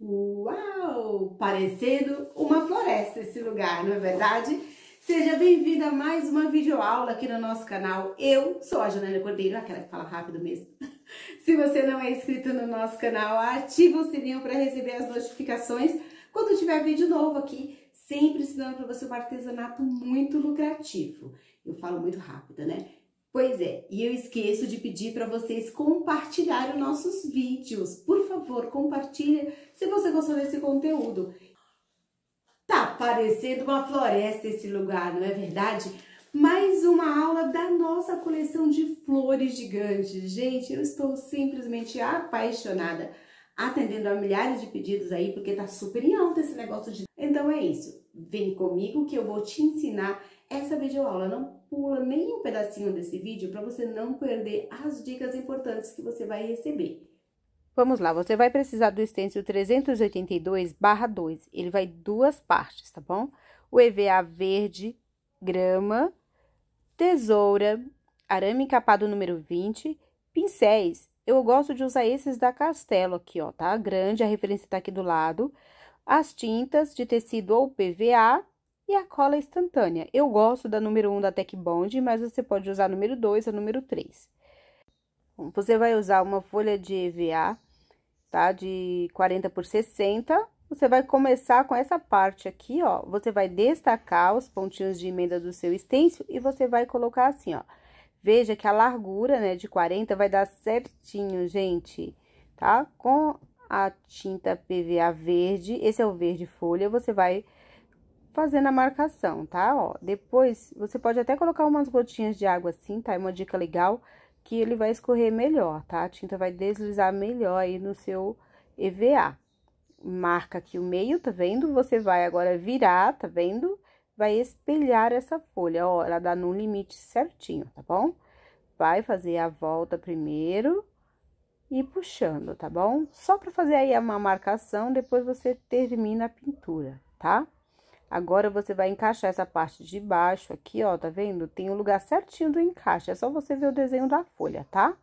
Uau! Parecendo uma floresta esse lugar, não é verdade? Seja bem-vinda a mais uma videoaula aqui no nosso canal. Eu sou a Janela Cordeiro, aquela que fala rápido mesmo. Se você não é inscrito no nosso canal, ativa o sininho para receber as notificações quando tiver vídeo novo aqui, sempre ensinando para você um artesanato muito lucrativo. Eu falo muito rápido, né? Pois é, e eu esqueço de pedir para vocês compartilhar os nossos vídeos. Por favor, compartilha se você gostou desse conteúdo. Tá parecendo uma floresta esse lugar, não é verdade? Mais uma aula da nossa coleção de flores gigantes. Gente, eu estou simplesmente apaixonada atendendo a milhares de pedidos aí, porque tá super em alta esse negócio de... Então é isso, vem comigo que eu vou te ensinar essa videoaula, não pula nem um pedacinho desse vídeo para você não perder as dicas importantes que você vai receber. Vamos lá, você vai precisar do stencil 382/2. Ele vai duas partes, tá bom? O EVA verde, grama, tesoura, arame encapado número 20, pincéis. Eu gosto de usar esses da Castelo aqui, ó, tá? Grande, a referência tá aqui do lado. As tintas de tecido ou PVA e a cola é instantânea. Eu gosto da número 1 da Tech Bond, mas você pode usar a número 2 a número 3. você vai usar uma folha de EVA, tá? De 40 por 60. Você vai começar com essa parte aqui, ó. Você vai destacar os pontinhos de emenda do seu estêncil e você vai colocar assim, ó. Veja que a largura, né, de 40 vai dar certinho, gente, tá? Com a tinta PVA verde, esse é o verde folha, você vai fazendo a marcação, tá? Ó, depois você pode até colocar umas gotinhas de água assim, tá? É uma dica legal que ele vai escorrer melhor, tá? A tinta vai deslizar melhor aí no seu EVA. Marca aqui o meio, tá vendo? Você vai agora virar, tá vendo? Vai espelhar essa folha, ó, ela dá no limite certinho, tá bom? Vai fazer a volta primeiro e puxando, tá bom? Só pra fazer aí uma marcação, depois você termina a pintura, tá? Agora, você vai encaixar essa parte de baixo aqui, ó, tá vendo? Tem o lugar certinho do encaixe, é só você ver o desenho da folha, tá?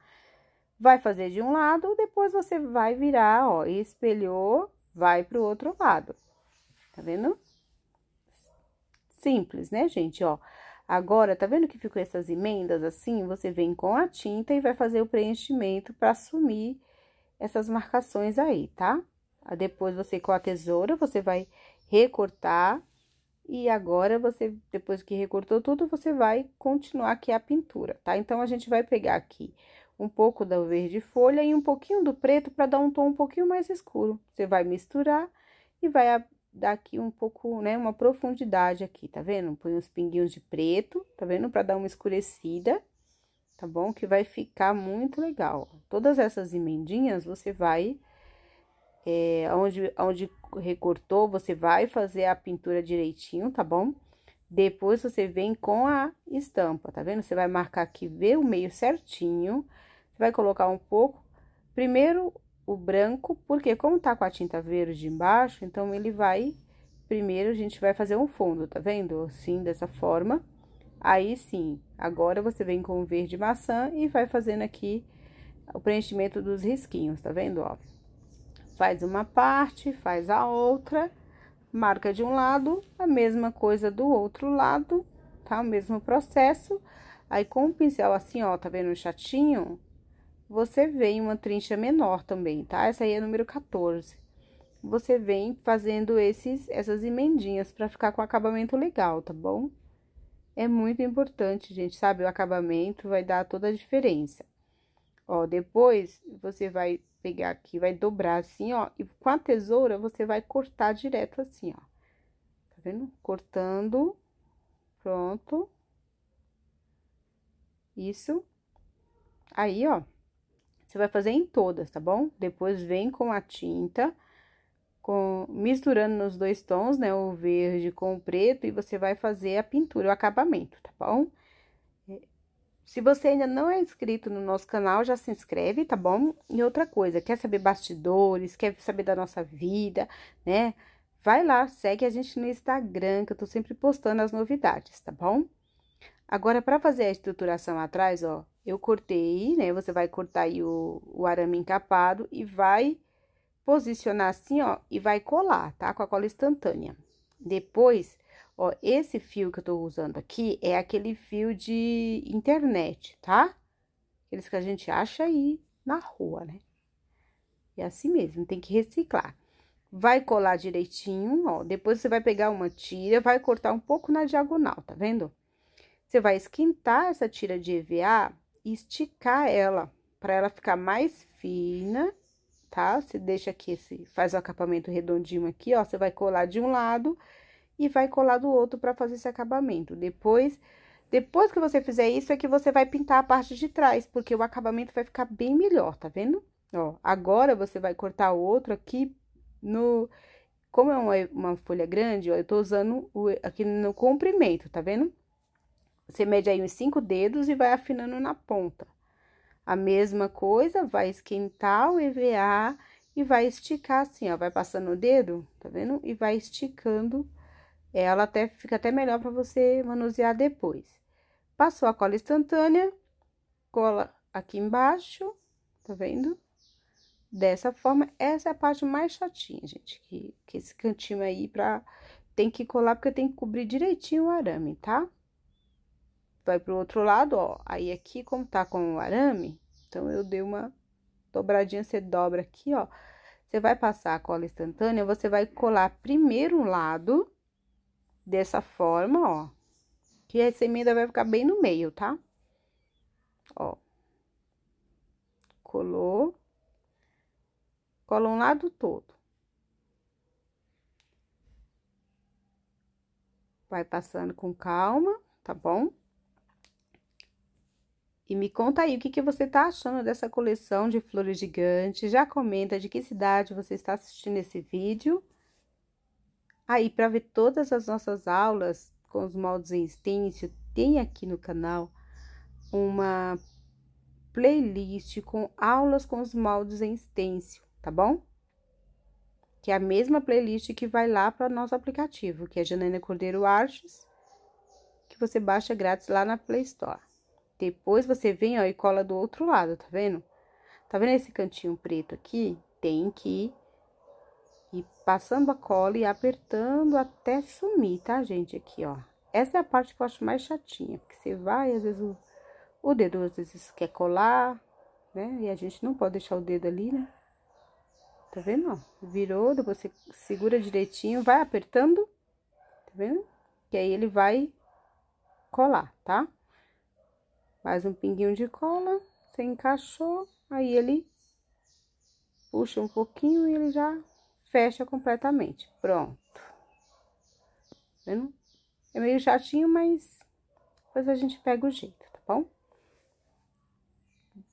Vai fazer de um lado, depois você vai virar, ó, espelhou, vai pro outro lado. Tá vendo? Simples, né, gente, ó. Agora, tá vendo que ficou essas emendas assim? Você vem com a tinta e vai fazer o preenchimento para sumir essas marcações aí, tá? Depois, você com a tesoura, você vai recortar e agora você, depois que recortou tudo, você vai continuar aqui é a pintura, tá? Então, a gente vai pegar aqui um pouco do verde folha e um pouquinho do preto para dar um tom um pouquinho mais escuro. Você vai misturar e vai dar aqui um pouco, né, uma profundidade aqui, tá vendo? Põe uns pinguinhos de preto, tá vendo? Para dar uma escurecida, tá bom? Que vai ficar muito legal. Todas essas emendinhas você vai, é, eh, onde, onde recortou, você vai fazer a pintura direitinho, tá bom? Depois você vem com a estampa, tá vendo? Você vai marcar aqui, ver o meio certinho. Você vai colocar um pouco, primeiro o branco, porque como tá com a tinta verde embaixo, então ele vai... Primeiro, a gente vai fazer um fundo, tá vendo? Assim, dessa forma. Aí, sim, agora você vem com o verde maçã e vai fazendo aqui o preenchimento dos risquinhos, tá vendo, ó? faz uma parte, faz a outra, marca de um lado, a mesma coisa do outro lado, tá? O mesmo processo. Aí, com o pincel assim, ó, tá vendo chatinho? Você vem uma trincha menor também, tá? Essa aí é número 14. Você vem fazendo esses, essas emendinhas pra ficar com acabamento legal, tá bom? É muito importante, gente, sabe? O acabamento vai dar toda a diferença. Ó, depois você vai pegar aqui, vai dobrar assim, ó, e com a tesoura você vai cortar direto assim, ó. Tá vendo? Cortando. Pronto. Isso. Aí, ó, você vai fazer em todas, tá bom? Depois vem com a tinta, com misturando nos dois tons, né, o verde com o preto, e você vai fazer a pintura, o acabamento, tá bom? Se você ainda não é inscrito no nosso canal, já se inscreve, tá bom? E outra coisa, quer saber bastidores, quer saber da nossa vida, né? Vai lá, segue a gente no Instagram, que eu tô sempre postando as novidades, tá bom? Agora, para fazer a estruturação atrás, ó, eu cortei, né? Você vai cortar aí o, o arame encapado e vai posicionar assim, ó, e vai colar, tá? Com a cola instantânea. Depois, Ó, esse fio que eu tô usando aqui é aquele fio de internet, tá? Aqueles que a gente acha aí na rua, né? É assim mesmo, tem que reciclar. Vai colar direitinho, ó. Depois você vai pegar uma tira, vai cortar um pouco na diagonal, tá vendo? Você vai esquentar essa tira de EVA e esticar ela, para ela ficar mais fina, tá? Você deixa aqui, esse, faz o acabamento redondinho aqui, ó. Você vai colar de um lado e vai colar do outro para fazer esse acabamento. Depois, depois que você fizer isso, é que você vai pintar a parte de trás, porque o acabamento vai ficar bem melhor, tá vendo? Ó, agora você vai cortar o outro aqui no... Como é uma, uma folha grande, ó, eu tô usando o, aqui no comprimento, tá vendo? Você mede aí uns cinco dedos e vai afinando na ponta. A mesma coisa, vai esquentar o EVA e vai esticar assim, ó, vai passando o dedo, tá vendo? E vai esticando ela até fica até melhor para você manusear depois. Passou a cola instantânea, cola aqui embaixo, tá vendo? Dessa forma, essa é a parte mais chatinha, gente, que, que esse cantinho aí pra... Tem que colar porque tem que cobrir direitinho o arame, tá? Vai pro outro lado, ó, aí aqui, como tá com o arame, então eu dei uma dobradinha, você dobra aqui, ó. Você vai passar a cola instantânea, você vai colar primeiro um lado dessa forma, ó. Que essa emenda vai ficar bem no meio, tá? Ó. Colou. Cola um lado todo. Vai passando com calma, tá bom? E me conta aí o que, que você tá achando dessa coleção de flores gigantes. Já comenta de que cidade você está assistindo esse vídeo. Aí, para ver todas as nossas aulas com os moldes em stencil, tem aqui no canal uma playlist com aulas com os moldes em stencil, tá bom? Que é a mesma playlist que vai lá para nosso aplicativo, que é Janaina Cordeiro Arches, que você baixa grátis lá na Play Store. Depois você vem, ó, e cola do outro lado, tá vendo? Tá vendo esse cantinho preto aqui? Tem que e passando a cola e apertando até sumir, tá, gente? Aqui, ó. Essa é a parte que eu acho mais chatinha, porque você vai, às vezes, o, o dedo às vezes quer colar, né? E a gente não pode deixar o dedo ali, né? Tá vendo, ó? Virou, depois você segura direitinho, vai apertando, tá vendo? Que aí ele vai colar, tá? Mais um pinguinho de cola, você encaixou, aí ele puxa um pouquinho e ele já fecha completamente. Pronto. Vendo? É meio chatinho, mas depois a gente pega o jeito, tá bom?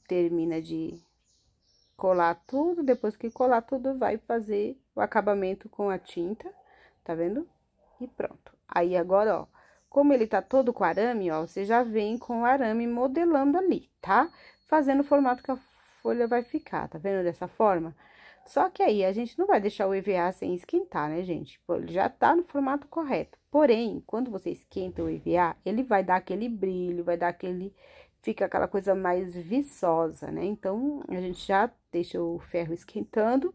Termina de colar tudo, depois que colar tudo, vai fazer o acabamento com a tinta, tá vendo? E pronto. Aí, agora, ó, como ele tá todo com arame, ó, você já vem com o arame modelando ali, tá? Fazendo o formato que a folha vai ficar, tá vendo? Dessa forma. Só que aí a gente não vai deixar o EVA sem esquentar, né, gente? Ele já tá no formato correto. Porém, quando você esquenta o EVA, ele vai dar aquele brilho, vai dar aquele... Fica aquela coisa mais viçosa, né? Então, a gente já deixa o ferro esquentando.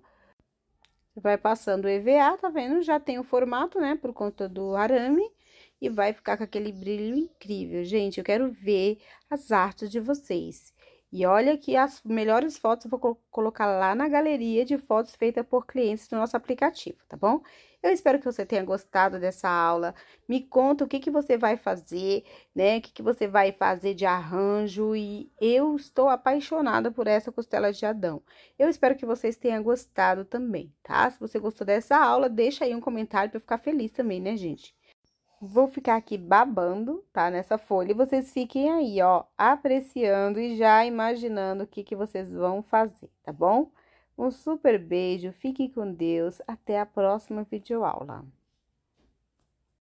Vai passando o EVA, tá vendo? Já tem o formato, né? Por conta do arame e vai ficar com aquele brilho incrível. Gente, eu quero ver as artes de vocês. E olha que as melhores fotos eu vou colocar lá na galeria de fotos feitas por clientes do nosso aplicativo, tá bom? Eu espero que você tenha gostado dessa aula. Me conta o que, que você vai fazer, né? O que, que você vai fazer de arranjo. E eu estou apaixonada por essa costela de Adão. Eu espero que vocês tenham gostado também, tá? Se você gostou dessa aula, deixa aí um comentário para eu ficar feliz também, né, gente? Vou ficar aqui babando, tá? Nessa folha. E vocês fiquem aí, ó, apreciando e já imaginando o que, que vocês vão fazer, tá bom? Um super beijo, fique com Deus. Até a próxima videoaula.